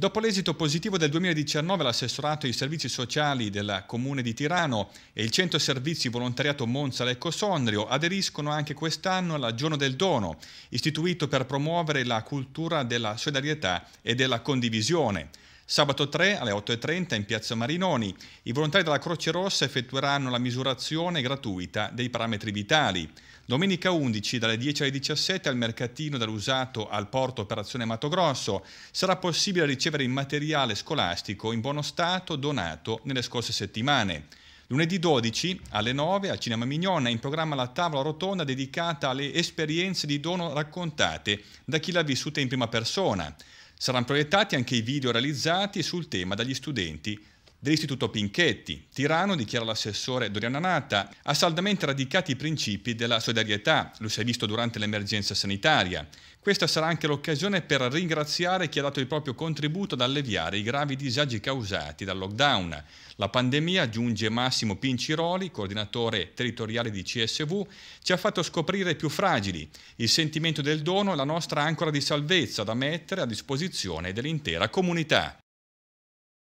Dopo l'esito positivo del 2019, l'assessorato ai servizi sociali del Comune di Tirano e il Centro Servizi Volontariato Monza Lecco Sondrio aderiscono anche quest'anno alla Giorno del Dono, istituito per promuovere la cultura della solidarietà e della condivisione. Sabato 3 alle 8.30 in Piazza Marinoni i volontari della Croce Rossa effettueranno la misurazione gratuita dei parametri vitali. Domenica 11 dalle 10 alle 17 al mercatino dell'usato al porto Operazione Mato Grosso sarà possibile ricevere il materiale scolastico in buono stato donato nelle scorse settimane. Lunedì 12 alle 9 al Cinema Mignone è in programma la tavola rotonda dedicata alle esperienze di dono raccontate da chi l'ha vissuta in prima persona. Saranno proiettati anche i video realizzati sul tema dagli studenti dell'Istituto Pinchetti. Tirano, dichiara l'assessore Doriana Nata, ha saldamente radicati i principi della solidarietà, lo si è visto durante l'emergenza sanitaria. Questa sarà anche l'occasione per ringraziare chi ha dato il proprio contributo ad alleviare i gravi disagi causati dal lockdown. La pandemia, giunge Massimo Pinciroli, coordinatore territoriale di CSV, ci ha fatto scoprire i più fragili. Il sentimento del dono è la nostra ancora di salvezza da mettere a disposizione dell'intera comunità.